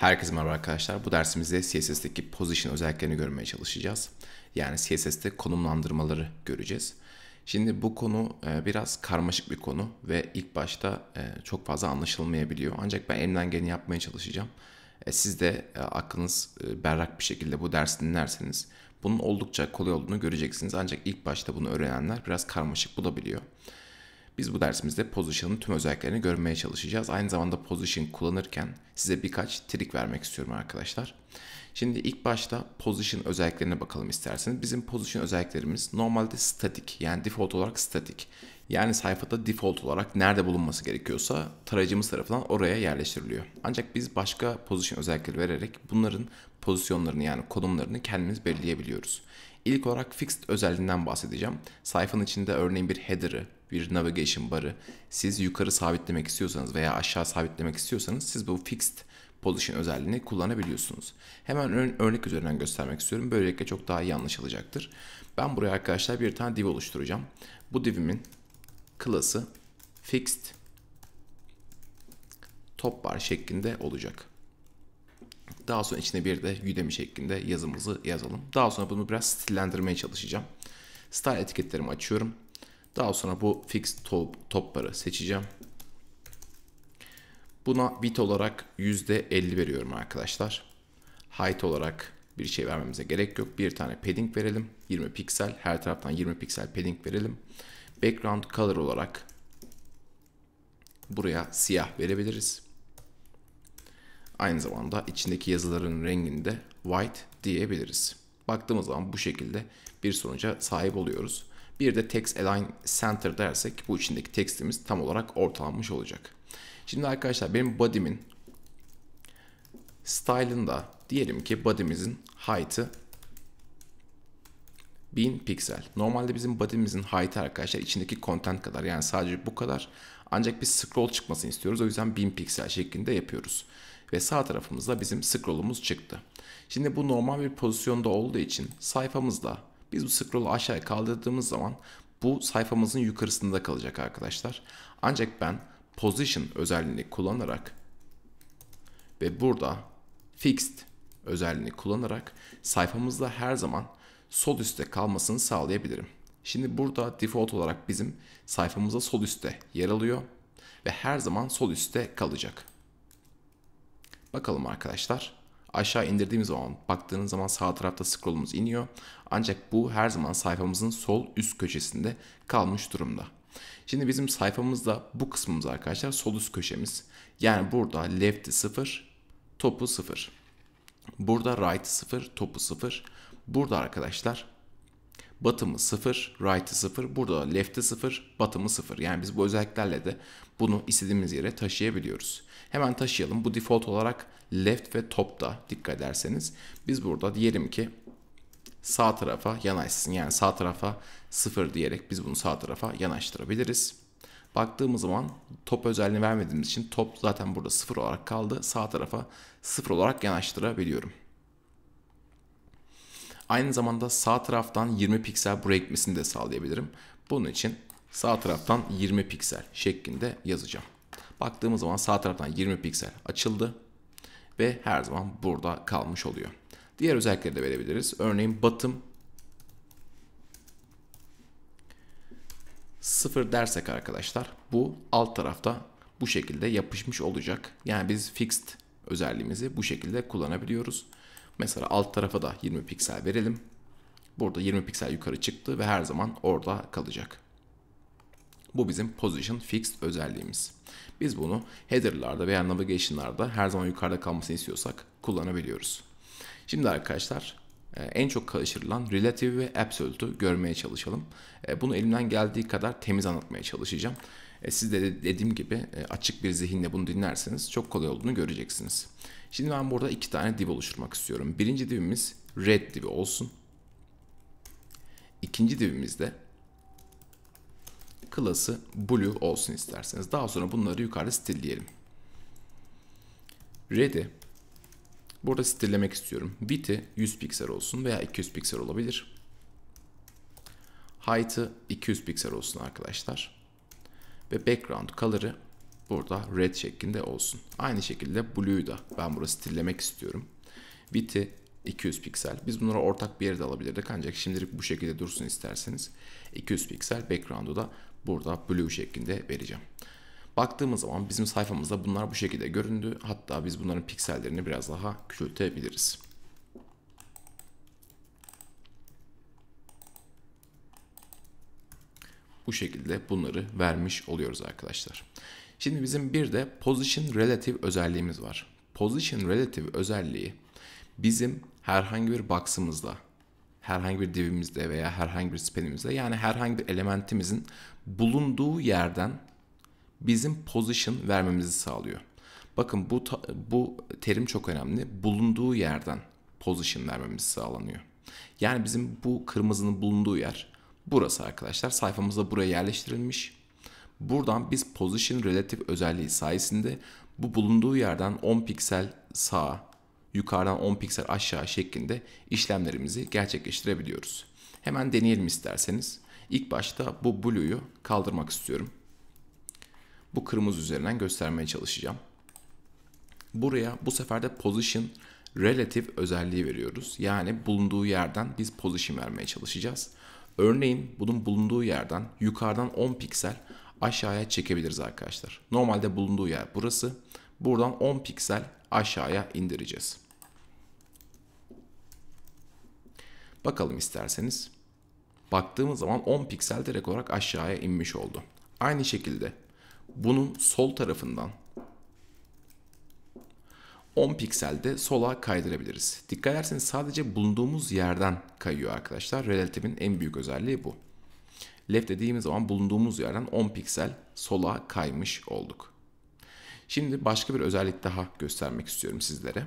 Herkese merhaba arkadaşlar. Bu dersimizde CSS'teki position özelliklerini görmeye çalışacağız. Yani CSS'te konumlandırmaları göreceğiz. Şimdi bu konu e, biraz karmaşık bir konu ve ilk başta e, çok fazla anlaşılmayabiliyor. Ancak ben elimden geleni yapmaya çalışacağım. E, siz de aklınız berrak bir şekilde bu dersi dinlerseniz bunun oldukça kolay olduğunu göreceksiniz. Ancak ilk başta bunu öğrenenler biraz karmaşık bulabiliyor. Biz bu dersimizde Position'ın tüm özelliklerini görmeye çalışacağız. Aynı zamanda Position kullanırken size birkaç trik vermek istiyorum arkadaşlar. Şimdi ilk başta Position özelliklerine bakalım isterseniz. Bizim Position özelliklerimiz normalde statik yani default olarak statik. Yani sayfada default olarak nerede bulunması gerekiyorsa tarayıcımız tarafından oraya yerleştiriliyor. Ancak biz başka pozisyon özellikleri vererek bunların pozisyonlarını yani konumlarını kendimiz belirleyebiliyoruz. İlk olarak fixed özelliğinden bahsedeceğim. Sayfanın içinde örneğin bir header'ı bir navigation barı. Siz yukarı sabitlemek istiyorsanız veya aşağı sabitlemek istiyorsanız siz bu fixed position özelliğini kullanabiliyorsunuz. Hemen ön, örnek üzerinden göstermek istiyorum. Böylelikle çok daha iyi anlaşılacaktır. Ben buraya arkadaşlar bir tane div oluşturacağım. Bu divimin klası fixed top bar şeklinde olacak. Daha sonra içine bir de Udemy şeklinde yazımızı yazalım. Daha sonra bunu biraz stillendirmeye çalışacağım. Style etiketlerimi açıyorum. Daha sonra bu fix top, top barı seçeceğim. Buna bit olarak %50 veriyorum arkadaşlar. Height olarak bir şey vermemize gerek yok. Bir tane padding verelim. 20 piksel. Her taraftan 20 piksel padding verelim. Background color olarak buraya siyah verebiliriz. Aynı zamanda içindeki yazıların renginde white diyebiliriz. Baktığımız zaman bu şekilde bir sonuca sahip oluyoruz. Bir de text align center dersek bu içindeki tekstimiz tam olarak ortalanmış olacak. Şimdi arkadaşlar benim body'min style'ında diyelim ki body'mizin height'ı 1000 piksel. Normalde bizim body'mizin height'ı arkadaşlar içindeki content kadar yani sadece bu kadar. Ancak biz scroll çıkmasını istiyoruz. O yüzden 1000 piksel şeklinde yapıyoruz. Ve sağ tarafımızda bizim scroll'umuz çıktı. Şimdi bu normal bir pozisyonda olduğu için sayfamızda biz bu scroll'u aşağıya kaldırdığımız zaman bu sayfamızın yukarısında kalacak arkadaşlar. Ancak ben position özelliğini kullanarak ve burada fixed özelliğini kullanarak sayfamızda her zaman sol üstte kalmasını sağlayabilirim. Şimdi burada default olarak bizim sayfamızda sol üstte yer alıyor ve her zaman sol üstte kalacak. Bakalım arkadaşlar aşağı indirdiğimiz zaman baktığınız zaman sağ tarafta scrollumuz iniyor. Ancak bu her zaman sayfamızın sol üst köşesinde kalmış durumda. Şimdi bizim sayfamızda bu kısmımız arkadaşlar sol üst köşemiz. Yani burada left'i 0, topu 0. Burada right 0, topu 0. Burada arkadaşlar Batımı 0, right'ı 0, burada left'i 0, batımı 0. Yani biz bu özelliklerle de bunu istediğimiz yere taşıyabiliyoruz. Hemen taşıyalım. Bu default olarak left ve top'ta dikkat ederseniz. Biz burada diyelim ki sağ tarafa yanaşsın. Yani sağ tarafa 0 diyerek biz bunu sağ tarafa yanaştırabiliriz. Baktığımız zaman top özelliğini vermediğimiz için top zaten burada 0 olarak kaldı. Sağ tarafa 0 olarak yanaştırabiliyorum. Aynı zamanda sağ taraftan 20 piksel buraya gitmesini de sağlayabilirim. Bunun için sağ taraftan 20 piksel şeklinde yazacağım. Baktığımız zaman sağ taraftan 20 piksel açıldı ve her zaman burada kalmış oluyor. Diğer özellikleri de verebiliriz. Örneğin batım 0 dersek arkadaşlar bu alt tarafta bu şekilde yapışmış olacak. Yani biz fixed özelliğimizi bu şekilde kullanabiliyoruz. Mesela alt tarafa da 20 piksel verelim. Burada 20 piksel yukarı çıktı ve her zaman orada kalacak. Bu bizim position fixed özelliğimiz. Biz bunu header'larda veya navigation'larda her zaman yukarıda kalmasını istiyorsak kullanabiliyoruz. Şimdi arkadaşlar e, en çok karıştırılan relative ve absolute'u görmeye çalışalım. E, bunu elimden geldiği kadar temiz anlatmaya çalışacağım. E, siz de dediğim gibi e, açık bir zihinle bunu dinlerseniz çok kolay olduğunu göreceksiniz. Şimdi ben burada iki tane div oluşturmak istiyorum. Birinci divimiz red divi olsun. İkinci divimiz de klası blue olsun isterseniz. Daha sonra bunları yukarıda stilleyelim. Red'i burada stillemek istiyorum. Width'i 100 piksel olsun veya 200 piksel olabilir. Height'ı 200 piksel olsun arkadaşlar ve background color'ı burada red şeklinde olsun. Aynı şekilde blue'yu da ben burası stillemek istiyorum. Width'i 200 piksel. Biz bunları ortak bir yere de alabilirdik ancak şimdilik bu şekilde dursun isterseniz. 200 piksel background'u da burada blue şeklinde vereceğim. Baktığımız zaman bizim sayfamızda bunlar bu şekilde göründü. Hatta biz bunların piksellerini biraz daha küçültebiliriz. bu şekilde bunları vermiş oluyoruz arkadaşlar. Şimdi bizim bir de position relative özelliğimiz var. Position relative özelliği bizim herhangi bir box'ımızda, herhangi bir divimizde veya herhangi bir span'imizde yani herhangi bir elementimizin bulunduğu yerden bizim position vermemizi sağlıyor. Bakın bu bu terim çok önemli. Bulunduğu yerden position vermemiz sağlanıyor. Yani bizim bu kırmızının bulunduğu yer Burası arkadaşlar sayfamızda buraya yerleştirilmiş. Buradan biz Position Relative özelliği sayesinde bu bulunduğu yerden 10 piksel sağa, yukarıdan 10 piksel aşağı şeklinde işlemlerimizi gerçekleştirebiliyoruz. Hemen deneyelim isterseniz. İlk başta bu blue'yu kaldırmak istiyorum. Bu kırmızı üzerinden göstermeye çalışacağım. Buraya bu sefer de position relative özelliği veriyoruz. Yani bulunduğu yerden biz position vermeye çalışacağız. Örneğin bunun bulunduğu yerden yukarıdan 10 piksel aşağıya çekebiliriz arkadaşlar. Normalde bulunduğu yer burası. Buradan 10 piksel aşağıya indireceğiz. Bakalım isterseniz. Baktığımız zaman 10 piksel direkt olarak aşağıya inmiş oldu. Aynı şekilde bunun sol tarafından 10 pikselde sola kaydırabiliriz. Dikkat ederseniz sadece bulunduğumuz yerden kayıyor arkadaşlar. Relative'in en büyük özelliği bu. Left dediğimiz zaman bulunduğumuz yerden 10 piksel sola kaymış olduk. Şimdi başka bir özellik daha göstermek istiyorum sizlere.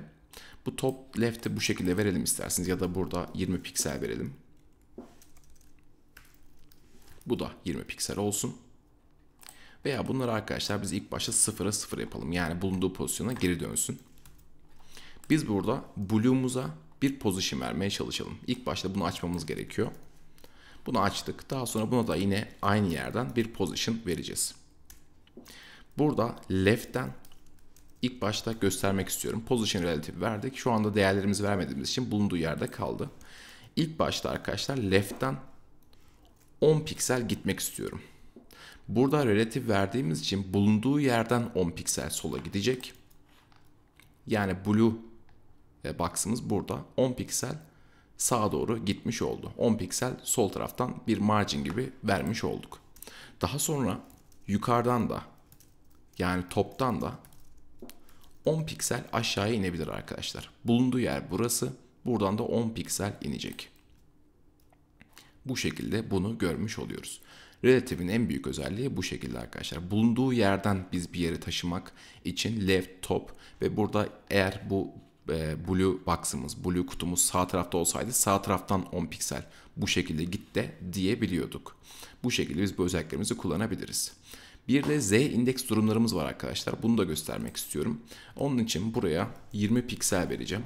Bu top left'i bu şekilde verelim isterseniz ya da burada 20 piksel verelim. Bu da 20 piksel olsun. Veya bunları arkadaşlar biz ilk başta 0'a 0 yapalım. Yani bulunduğu pozisyona geri dönsün. Biz burada Blue'umuza bir pozisyon vermeye çalışalım. İlk başta bunu açmamız gerekiyor. Bunu açtık. Daha sonra buna da yine aynı yerden bir pozisyon vereceğiz. Burada left'ten ilk başta göstermek istiyorum. Position relative verdik. Şu anda değerlerimizi vermediğimiz için bulunduğu yerde kaldı. İlk başta arkadaşlar left'ten 10 piksel gitmek istiyorum. Burada relative verdiğimiz için bulunduğu yerden 10 piksel sola gidecek. Yani blue e, box'ımız burada 10 piksel sağa doğru gitmiş oldu. 10 piksel sol taraftan bir margin gibi vermiş olduk. Daha sonra yukarıdan da yani toptan da 10 piksel aşağıya inebilir arkadaşlar. Bulunduğu yer burası. Buradan da 10 piksel inecek. Bu şekilde bunu görmüş oluyoruz. Relative'in en büyük özelliği bu şekilde arkadaşlar. Bulunduğu yerden biz bir yere taşımak için left top ve burada eğer bu e, blue box'ımız, blue kutumuz sağ tarafta olsaydı sağ taraftan 10 piksel bu şekilde git de diyebiliyorduk. Bu şekilde biz bu özelliklerimizi kullanabiliriz. Bir de Z indeks durumlarımız var arkadaşlar. Bunu da göstermek istiyorum. Onun için buraya 20 piksel vereceğim.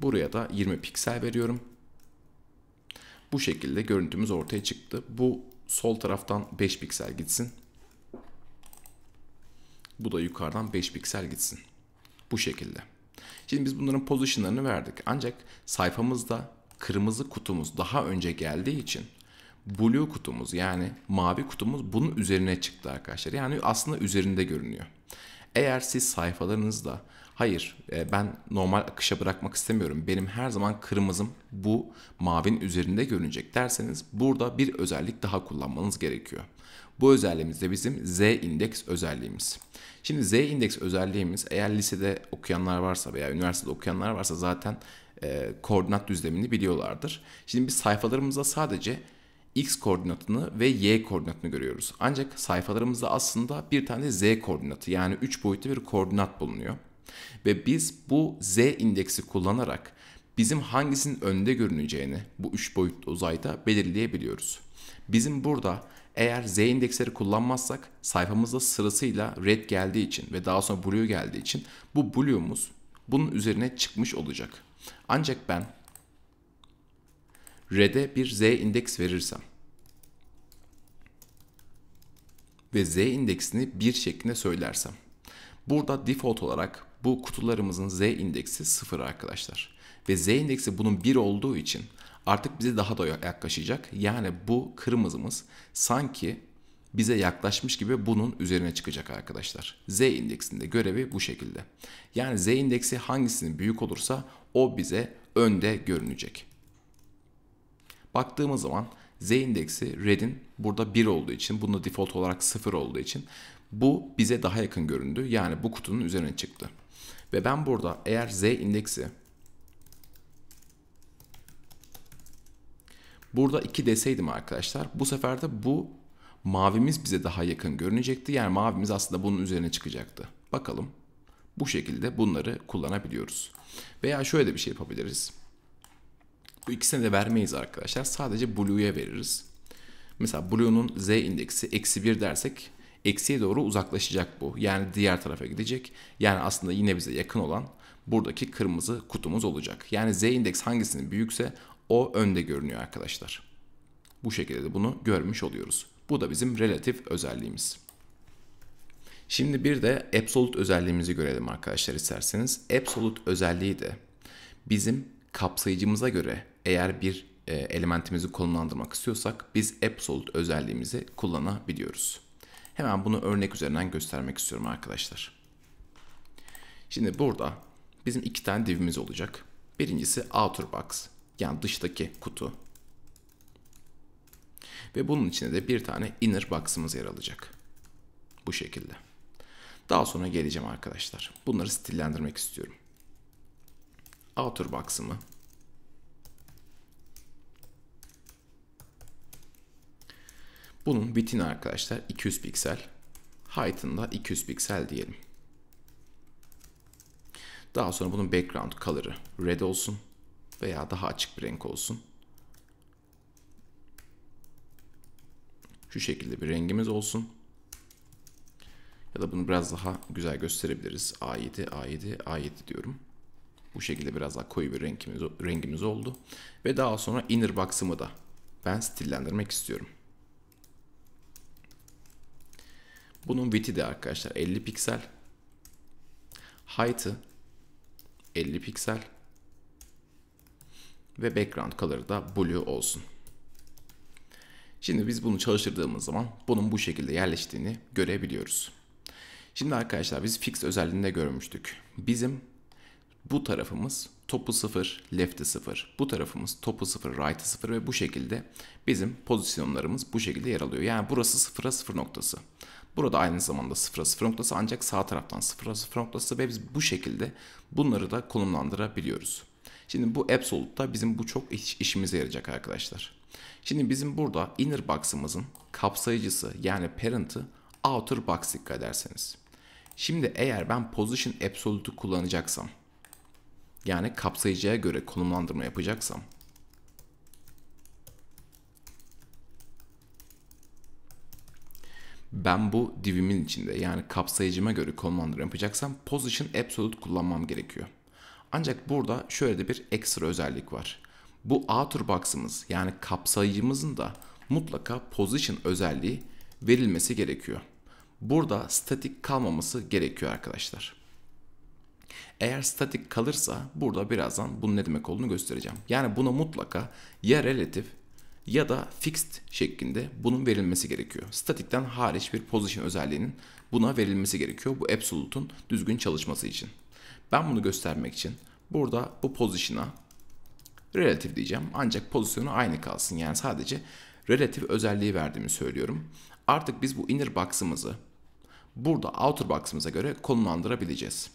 Buraya da 20 piksel veriyorum. Bu şekilde görüntümüz ortaya çıktı. Bu sol taraftan 5 piksel gitsin. Bu da yukarıdan 5 piksel gitsin. Bu şekilde. Şimdi biz bunların pozisyonlarını verdik. Ancak sayfamızda kırmızı kutumuz daha önce geldiği için blue kutumuz yani mavi kutumuz bunun üzerine çıktı arkadaşlar. Yani aslında üzerinde görünüyor. Eğer siz sayfalarınızda hayır e, ben normal akışa bırakmak istemiyorum. Benim her zaman kırmızım bu mavin üzerinde görünecek derseniz burada bir özellik daha kullanmanız gerekiyor. Bu özelliğimiz de bizim Z indeks özelliğimiz. Şimdi Z indeks özelliğimiz eğer lisede okuyanlar varsa veya üniversitede okuyanlar varsa zaten e, koordinat düzlemini biliyorlardır. Şimdi biz sayfalarımızda sadece x koordinatını ve y koordinatını görüyoruz. Ancak sayfalarımızda aslında bir tane z koordinatı yani 3 boyutlu bir koordinat bulunuyor. Ve biz bu z indeksi kullanarak bizim hangisinin önde görüneceğini bu 3 boyutlu uzayda belirleyebiliyoruz. Bizim burada eğer Z indeksleri kullanmazsak sayfamızda sırasıyla red geldiği için ve daha sonra blue geldiği için bu blue'muz bunun üzerine çıkmış olacak. Ancak ben red'e bir Z indeks verirsem ve Z indeksini 1 şeklinde söylersem. Burada default olarak bu kutularımızın Z indeksi 0 arkadaşlar. Ve Z indeksi bunun 1 olduğu için artık bize daha da yaklaşacak. Yani bu kırmızımız sanki bize yaklaşmış gibi bunun üzerine çıkacak arkadaşlar. Z indeksinde görevi bu şekilde. Yani Z indeksi hangisinin büyük olursa o bize önde görünecek. Baktığımız zaman Z indeksi red'in burada 1 olduğu için, bunda default olarak 0 olduğu için bu bize daha yakın göründü. Yani bu kutunun üzerine çıktı. Ve ben burada eğer Z indeksi Burada 2 deseydim arkadaşlar bu sefer de bu mavimiz bize daha yakın görünecekti. Yani mavimiz aslında bunun üzerine çıkacaktı. Bakalım bu şekilde bunları kullanabiliyoruz. Veya şöyle de bir şey yapabiliriz. Bu ikisine de vermeyiz arkadaşlar. Sadece blue'ya veririz. Mesela blue'nun z indeksi eksi 1 dersek eksiye doğru uzaklaşacak bu. Yani diğer tarafa gidecek. Yani aslında yine bize yakın olan buradaki kırmızı kutumuz olacak. Yani z indeks hangisinin büyükse o önde görünüyor arkadaşlar. Bu şekilde de bunu görmüş oluyoruz. Bu da bizim relatif özelliğimiz. Şimdi bir de absolute özelliğimizi görelim arkadaşlar isterseniz. Absolute özelliği de bizim kapsayıcımıza göre eğer bir e, elementimizi konumlandırmak istiyorsak biz absolute özelliğimizi kullanabiliyoruz. Hemen bunu örnek üzerinden göstermek istiyorum arkadaşlar. Şimdi burada bizim iki tane divimiz olacak. Birincisi outer box, yani dıştaki kutu. Ve bunun içine de bir tane inner box'ımız yer alacak. Bu şekilde. Daha sonra geleceğim arkadaşlar. Bunları stillendirmek istiyorum. Outer box'ımı Bunun bitin arkadaşlar 200 piksel. Height'ında 200 piksel diyelim. Daha sonra bunun background color'ı red olsun veya daha açık bir renk olsun. Şu şekilde bir rengimiz olsun. Ya da bunu biraz daha güzel gösterebiliriz. A7, A7, A7 diyorum. Bu şekilde biraz daha koyu bir rengimiz, rengimiz oldu. Ve daha sonra inner box'ımı da ben stillendirmek istiyorum. Bunun width'i de arkadaşlar 50 piksel. Height'ı 50 piksel ve background color'ı da blue olsun. Şimdi biz bunu çalıştırdığımız zaman bunun bu şekilde yerleştiğini görebiliyoruz. Şimdi arkadaşlar biz fix özelliğinde görmüştük. Bizim bu tarafımız topu 0, left'i 0. Bu tarafımız topu 0, right'i 0 ve bu şekilde bizim pozisyonlarımız bu şekilde yer alıyor. Yani burası 0'a 0 noktası. Burada aynı zamanda 0'a 0 noktası ancak sağ taraftan 0'a 0 noktası ve biz bu şekilde bunları da konumlandırabiliyoruz. Şimdi bu absolute'da bizim bu çok iş, işimize yarayacak arkadaşlar. Şimdi bizim burada inner box'ımızın kapsayıcısı yani parent'ı outer box dikkat ederseniz. Şimdi eğer ben position absolute'u kullanacaksam yani kapsayıcıya göre konumlandırma yapacaksam ben bu divimin içinde yani kapsayıcıma göre konumlandırma yapacaksam position absolute kullanmam gerekiyor. Ancak burada şöyle de bir ekstra özellik var. Bu outer box'ımız yani kapsayıcımızın da mutlaka position özelliği verilmesi gerekiyor. Burada statik kalmaması gerekiyor arkadaşlar. Eğer statik kalırsa burada birazdan bunun ne demek olduğunu göstereceğim. Yani buna mutlaka ya relative ya da fixed şeklinde bunun verilmesi gerekiyor. Statikten hariç bir position özelliğinin buna verilmesi gerekiyor. Bu absolute'un düzgün çalışması için. Ben bunu göstermek için burada bu pozisyona relatif diyeceğim. Ancak pozisyonu aynı kalsın. Yani sadece relatif özelliği verdiğimi söylüyorum. Artık biz bu inner box'ımızı burada outer box'ımıza göre konumlandırabileceğiz.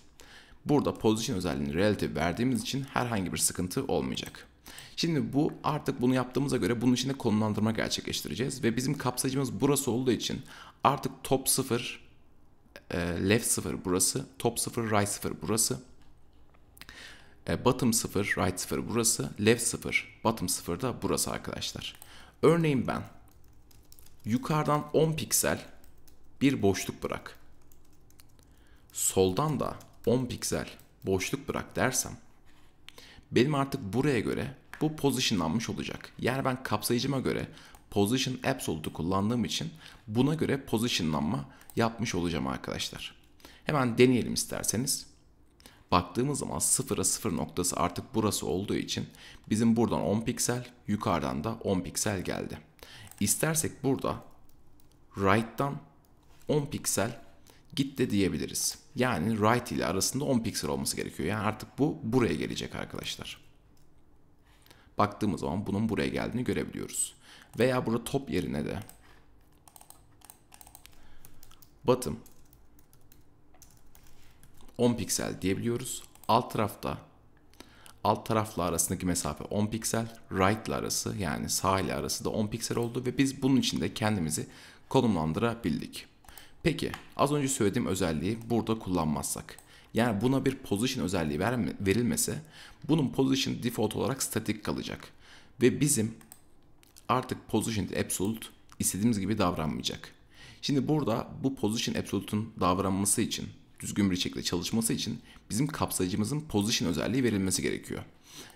Burada pozisyon özelliğini relatif verdiğimiz için herhangi bir sıkıntı olmayacak. Şimdi bu artık bunu yaptığımıza göre bunun içinde konumlandırma gerçekleştireceğiz ve bizim kapsayıcımız burası olduğu için artık top 0 ee, left 0 burası, top 0, right 0 burası. Ee, bottom 0, right 0 burası, left 0, bottom 0 da burası arkadaşlar. Örneğin ben yukarıdan 10 piksel bir boşluk bırak. Soldan da 10 piksel boşluk bırak dersem benim artık buraya göre bu pozisyonlanmış olacak. Yani ben kapsayıcıma göre position absolute'u kullandığım için buna göre positionlanma yapmış olacağım arkadaşlar. Hemen deneyelim isterseniz. Baktığımız zaman 0'a 0 noktası artık burası olduğu için bizim buradan 10 piksel, yukarıdan da 10 piksel geldi. İstersek burada right'tan 10 piksel git de diyebiliriz. Yani right ile arasında 10 piksel olması gerekiyor. Yani artık bu buraya gelecek arkadaşlar. Baktığımız zaman bunun buraya geldiğini görebiliyoruz. Veya burada top yerine de bottom 10 piksel diyebiliyoruz. Alt tarafta alt tarafla arasındaki mesafe 10 piksel, right ile arası yani sağ ile arası da 10 piksel oldu ve biz bunun içinde kendimizi konumlandırabildik. Peki az önce söylediğim özelliği burada kullanmazsak yani buna bir position özelliği verilmese bunun position default olarak statik kalacak ve bizim artık position absolute istediğimiz gibi davranmayacak. Şimdi burada bu position absolute'un davranması için düzgün bir şekilde çalışması için bizim kapsayıcımızın position özelliği verilmesi gerekiyor.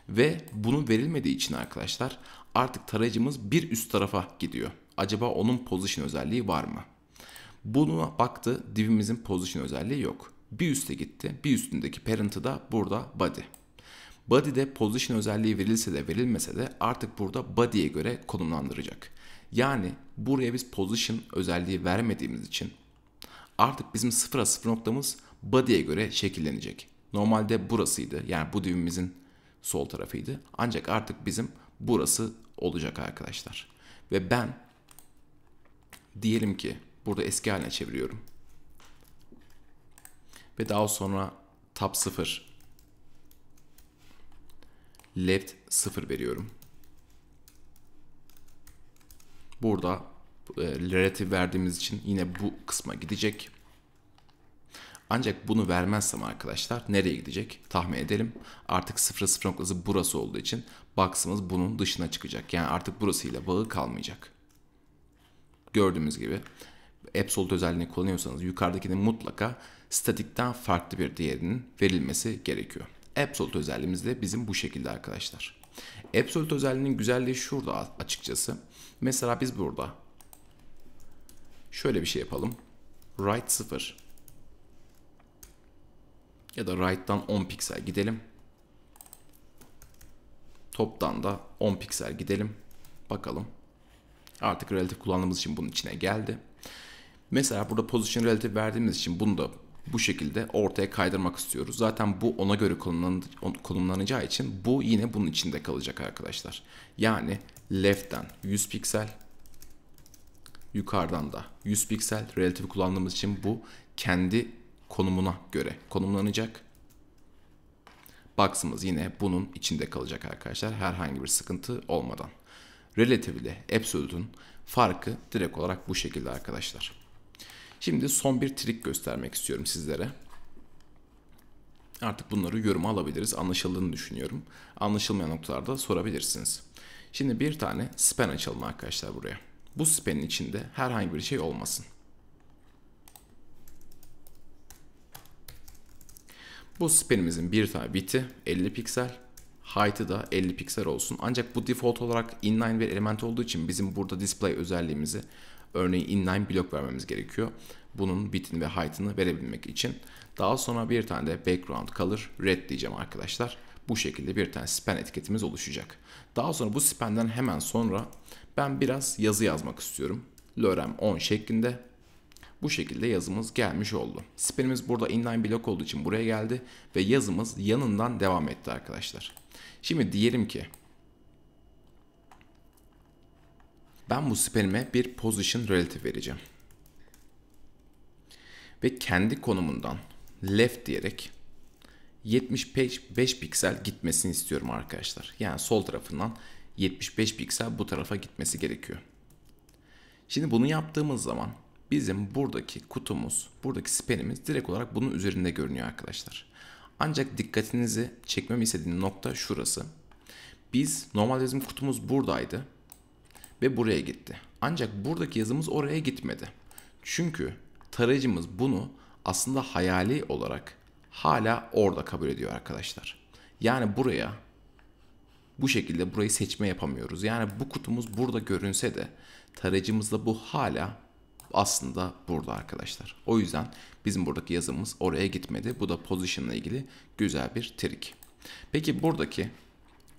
Ve bunu verilmediği için arkadaşlar artık tarayıcımız bir üst tarafa gidiyor. Acaba onun position özelliği var mı? Buna baktı divimizin position özelliği yok. Bir üste gitti. Bir üstündeki parent'ı da burada body. Body'de position özelliği verilse de verilmese de artık burada body'ye göre konumlandıracak. Yani buraya biz position özelliği vermediğimiz için artık bizim sıfıra sıfır noktamız body'ye göre şekillenecek. Normalde burasıydı yani bu düğümümüzün sol tarafıydı. Ancak artık bizim burası olacak arkadaşlar. Ve ben diyelim ki burada eski haline çeviriyorum. Ve daha sonra tab 0 left 0 veriyorum. Burada e, relative verdiğimiz için yine bu kısma gidecek. Ancak bunu vermezsem arkadaşlar nereye gidecek tahmin edelim. Artık 0 0 noktası burası olduğu için baksımız bunun dışına çıkacak. Yani artık burasıyla bağı kalmayacak. Gördüğümüz gibi absolute özelliğini kullanıyorsanız yukarıdakinin mutlaka statikten farklı bir değerinin verilmesi gerekiyor. Absolute özelliğimiz de bizim bu şekilde arkadaşlar. Absolute özelliğinin güzelliği şurada açıkçası. Mesela biz burada şöyle bir şey yapalım. Right 0 ya da right'tan 10 piksel gidelim. Top'tan da 10 piksel gidelim. Bakalım. Artık relative kullandığımız için bunun içine geldi. Mesela burada position relative verdiğimiz için bunu da bu şekilde ortaya kaydırmak istiyoruz. Zaten bu ona göre konumlanacağı için bu yine bunun içinde kalacak arkadaşlar. Yani left'ten 100 piksel yukarıdan da 100 piksel relatif kullandığımız için bu kendi konumuna göre konumlanacak. Box'ımız yine bunun içinde kalacak arkadaşlar herhangi bir sıkıntı olmadan. Relative ile Absolute'un farkı direkt olarak bu şekilde arkadaşlar. Şimdi son bir trik göstermek istiyorum sizlere. Artık bunları yorum alabiliriz. Anlaşıldığını düşünüyorum. Anlaşılmayan noktalarda sorabilirsiniz. Şimdi bir tane span açalım arkadaşlar buraya. Bu span'in içinde herhangi bir şey olmasın. Bu span'imizin bir tane bit'i 50 piksel. Height'ı da 50 piksel olsun. Ancak bu default olarak inline bir element olduğu için bizim burada display özelliğimizi Örneğin inline blok vermemiz gerekiyor. Bunun bitini ve height'ını verebilmek için. Daha sonra bir tane de background color red diyeceğim arkadaşlar. Bu şekilde bir tane span etiketimiz oluşacak. Daha sonra bu span'den hemen sonra ben biraz yazı yazmak istiyorum. Lorem 10 şeklinde bu şekilde yazımız gelmiş oldu. Span'imiz burada inline blok olduğu için buraya geldi ve yazımız yanından devam etti arkadaşlar. Şimdi diyelim ki Ben bu spanime bir position relative vereceğim. Ve kendi konumundan left diyerek 75 piksel gitmesini istiyorum arkadaşlar. Yani sol tarafından 75 piksel bu tarafa gitmesi gerekiyor. Şimdi bunu yaptığımız zaman bizim buradaki kutumuz, buradaki spenimiz direkt olarak bunun üzerinde görünüyor arkadaşlar. Ancak dikkatinizi çekmemi istediğim nokta şurası. Biz normalde bizim kutumuz buradaydı ve buraya gitti. Ancak buradaki yazımız oraya gitmedi. Çünkü tarayıcımız bunu aslında hayali olarak hala orada kabul ediyor arkadaşlar. Yani buraya bu şekilde burayı seçme yapamıyoruz. Yani bu kutumuz burada görünse de tarayıcımızda bu hala aslında burada arkadaşlar. O yüzden bizim buradaki yazımız oraya gitmedi. Bu da position ilgili güzel bir trik. Peki buradaki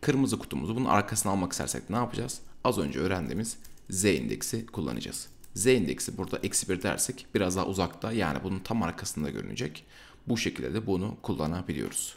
kırmızı kutumuzu bunun arkasına almak istersek ne yapacağız? az önce öğrendiğimiz Z indeksi kullanacağız. Z indeksi burada eksi 1 dersek biraz daha uzakta yani bunun tam arkasında görünecek. Bu şekilde de bunu kullanabiliyoruz.